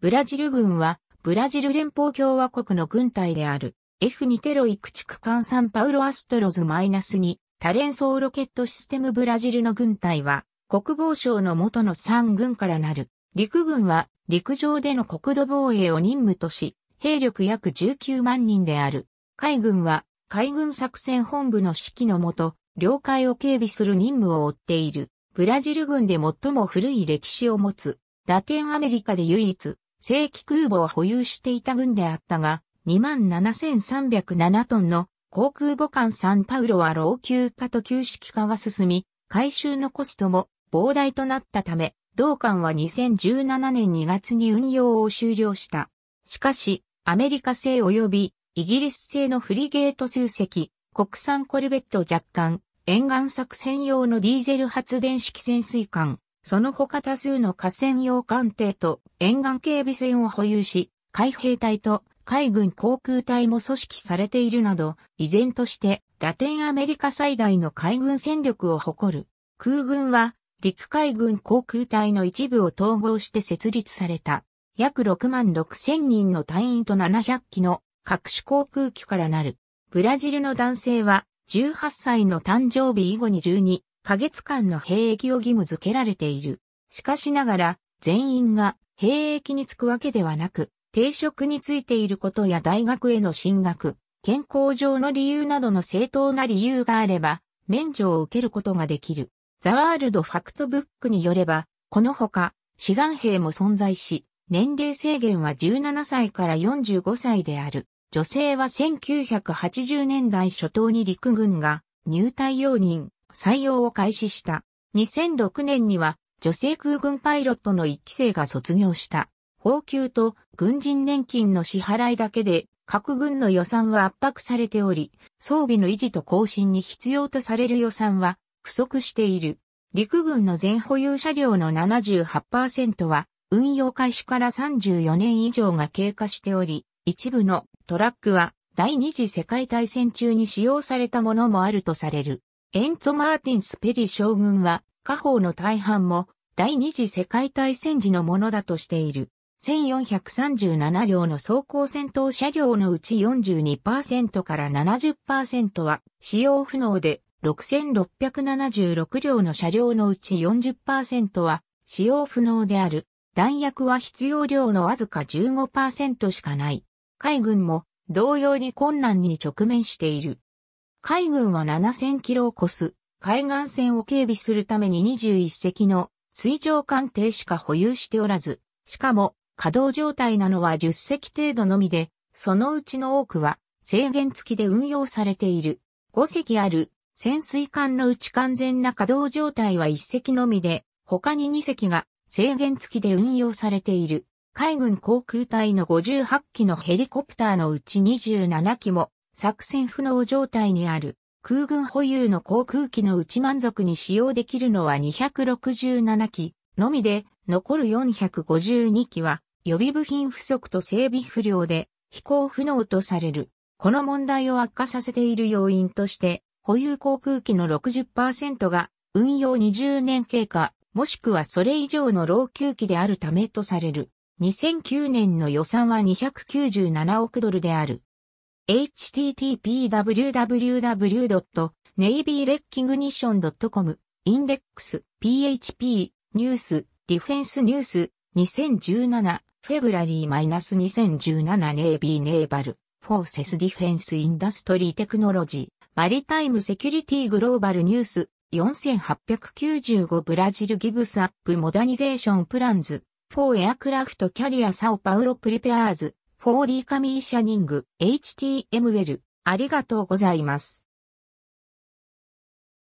ブラジル軍は、ブラジル連邦共和国の軍隊である、F2 テロイク地区ン・サンパウロアストロズマイナス -2 多連装ロケットシステムブラジルの軍隊は、国防省の元の3軍からなる。陸軍は、陸上での国土防衛を任務とし、兵力約19万人である。海軍は、海軍作戦本部の指揮のもと、領海を警備する任務を負っている。ブラジル軍で最も古い歴史を持つ、ラテンアメリカで唯一、正規空母を保有していた軍であったが、27,307トンの航空母艦サンパウロは老朽化と旧式化が進み、改修のコストも膨大となったため、同艦は2017年2月に運用を終了した。しかし、アメリカ製及びイギリス製のフリゲート数隻、国産コルベット若干、沿岸作戦用のディーゼル発電式潜水艦、その他多数の河川用艦艇と沿岸警備船を保有し、海兵隊と海軍航空隊も組織されているなど、依然としてラテンアメリカ最大の海軍戦力を誇る。空軍は陸海軍航空隊の一部を統合して設立された。約6万6千人の隊員と700機の各種航空機からなる。ブラジルの男性は18歳の誕生日以後に12花月間の兵役を義務付けられている。しかしながら、全員が兵役に就くわけではなく、定職についていることや大学への進学、健康上の理由などの正当な理由があれば、免除を受けることができる。ザワールドファクトブックによれば、このほか、志願兵も存在し、年齢制限は17歳から45歳である。女性は1980年代初頭に陸軍が入隊容認、採用を開始した。2006年には女性空軍パイロットの1期生が卒業した。俸給と軍人年金の支払いだけで各軍の予算は圧迫されており、装備の維持と更新に必要とされる予算は不足している。陸軍の全保有車両の78%は運用開始から34年以上が経過しており、一部のトラックは第二次世界大戦中に使用されたものもあるとされる。エンツォ・マーティン・スペリ将軍は、家宝の大半も、第二次世界大戦時のものだとしている。1437両の装甲戦闘車両のうち42%から70%は使用不能で、6676両の車両のうち40%は使用不能である。弾薬は必要量のわずか15%しかない。海軍も同様に困難に直面している。海軍は7000キロを超す海岸線を警備するために21隻の水上艦艇しか保有しておらず、しかも稼働状態なのは10隻程度のみで、そのうちの多くは制限付きで運用されている。5隻ある潜水艦のうち完全な稼働状態は1隻のみで、他に2隻が制限付きで運用されている。海軍航空隊の58機のヘリコプターのうち27機も作戦不能状態にある空軍保有の航空機の内満足に使用できるのは267機のみで、残る452機は予備部品不足と整備不良で飛行不能とされる。この問題を悪化させている要因として、保有航空機の60%が運用20年経過、もしくはそれ以上の老朽機であるためとされる。2009年の予算は297億ドルである。http://www.navyrecognition.com インデックス PHP ニュースディフェンスニュース2017フェブラリー -2017 ネイビーネイバルフォーセスディフェンスインダストリーテクノロジーマリタイムセキュリティグローバルニュース4895ブラジルギブスアップモダニゼーションプランズフォーエアクラフトキャリアサオパウロプリペアーズ 4D ミーシャニング、HTML。ありがとうございます。